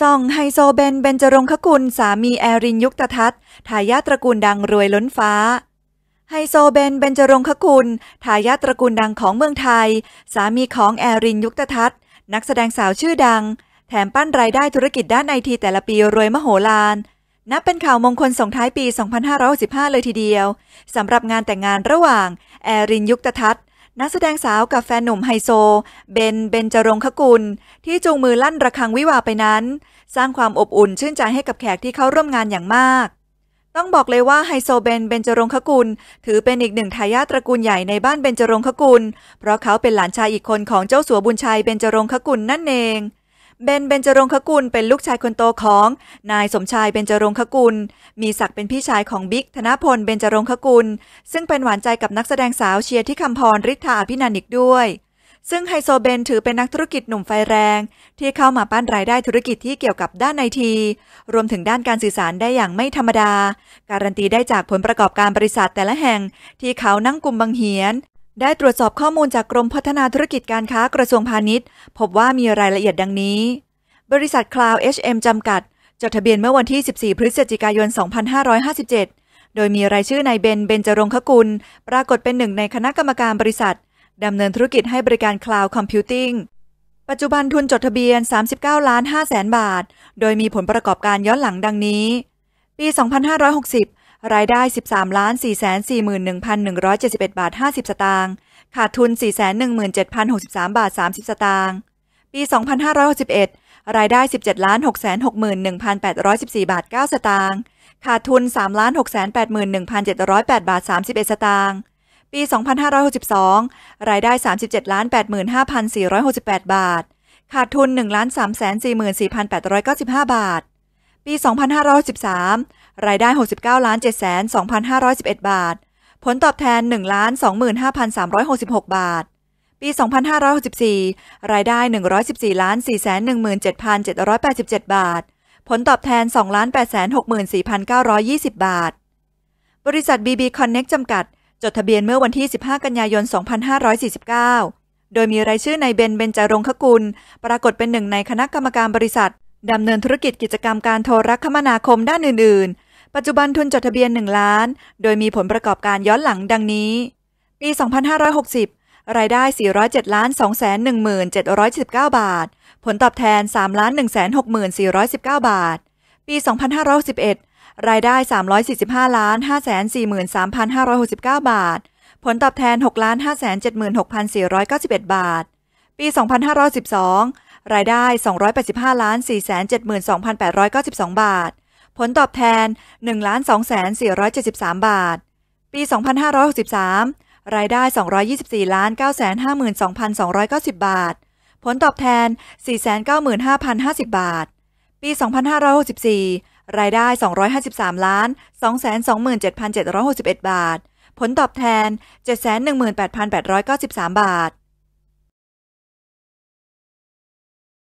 ซ่องไฮโซเบนเบนจรงคกุลสามีแอรินยุคตทัศทายาตระกูลดังรวยล้นฟ้าไฮโซเบนเบนจรงคกุลทายาตระกูลดังของเมืองไทย สามีของแอรินยุคตทัศนักแสดงสาวชื่อดัง แถมปั้นรายได้ธุรกิจด้านไอทีแต่ละปีรวยมโหฬารนับเป็นข่าวมงคลส่งท้ายปี 2565เลยทีเดียวสำหรับงานแต่งงานระหว่างแอรินยุคตทัศนนักแสดงสาวกับแฟนหนุ่มไฮโซเบนเบนจรงคกุล ที่จูงมือลั่นระฆังวิวาไปนั้น สร้างความอบอุ่นชื่นใจให้กับแขกที่เข้าร่วมงานอย่างมาก ต้องบอกเลยว่าไฮโซเบนเบนจรงคกุลถือเป็นอีกหนึ่งทายาทตระกูลใหญ่ในบ้านเบนจรงคกุล เพราะเขาเป็นหลานชายอีกคนของเจ้าสัวบุญชัยเบนจรงคกุลนั่นเองเบน เบนจรงคกุล เป็นลูกชายคนโตของนายสมชาย เบนจรงคกุล มีศักดิ์เป็นพี่ชายของบิ๊ก ธนพล เบนจรงคกุล ซึ่งเป็นหวานใจกับนักแสดงสาวเชียร์ที่คำพรฤทธาอภินันท์กด้วย ซึ่งไฮโซเบนถือเป็นนักธุรกิจหนุ่มไฟแรง ที่เข้ามาปั้นรายได้ธุรกิจที่เกี่ยวกับด้านไอที รวมถึงด้านการสื่อสารได้อย่างไม่ธรรมดา การันตีได้จากผลประกอบการบริษัทแต่ละแห่ง ที่เขานั่งกลุ่มบังเหียนได้ตรวจสอบข้อมูลจากกรมพัฒนาธุรกิจการค้ากระทรวงพาณิชย์ พบว่ามีรายละเอียดดังนี้ บริษัทคลาว HM จำกัดจดทะเบียนเมื่อวันที่ 14 พฤศจิกายน 2557 โดยมีรายชื่อนายเบน เบนจรงคกุล ปรากฏเป็นหนึ่งในคณะกรรมการบริษัท ดำเนินธุรกิจให้บริการคลาวคอมพิวติ้งปัจจุบันทุนจดทะเบียน 39ล้าน5แสนบาท โดยมีผลประกอบการย้อนหลังดังนี้ ปี 2560รายได้ 13ล้าน441,171 บาท 50 สตางค์ขาดทุน 417,063 บาท 30 สตางค์ปี 2561 รายได้ 17ล้าน661,814บาท9สตางค์ขาดทุน3ล้าน681,708บาท31สตางค์ปี 2562 รายได้ 37ล้าน85,468 บาท ขาดทุน1ล้าน3 4 4 8 9 5 บาท ปี 2 5 6 3รายได้ 69ล้าน7 2 5 1 1 บาท ผลตอบแทน1ล้าน25,366 บาท ปี 2564 รายได้ 114ล้าน417,787 บาท ผลตอบแทน2ล้าน864,920 บาท บริษัท BB Connect จำกัด จดทะเบียนเมื่อวันที่ 15 กันยายน 2549 โดยมีรายชื่อในเบนเบนจารงคกุล ปรากฏเป็นหนึ่งในคณะกรรมการบริษัท ดำเนินธุรกิจกิจกรรมการโทรคมนาคมด้านอื่นๆปัจจุบันทุนจดทะเบียน 1 ล้าน โดยมีผลประกอบการย้อนหลังดังนี้ ปี 2560 รายได้ 407ล้าน217,719 บาท ผลตอบแทน3ล้าน164,419 บาท ปี 2561 รายได้ 345ล้าน543,569 บาท ผลตอบแทน6ล้าน576,491 บาท ปี 2512 รายได้ 285ล้าน472,892 บาทผลตอบแทน 1 2 4 4 7 3 บาท ปี 2563 รายได้ 224ล้าน952,290 บาท ผลตอบแทน 495,050 บาท ปี 2564 รายได้ 253ล้าน227,761 บาท ผลตอบแทน 718,893 บาท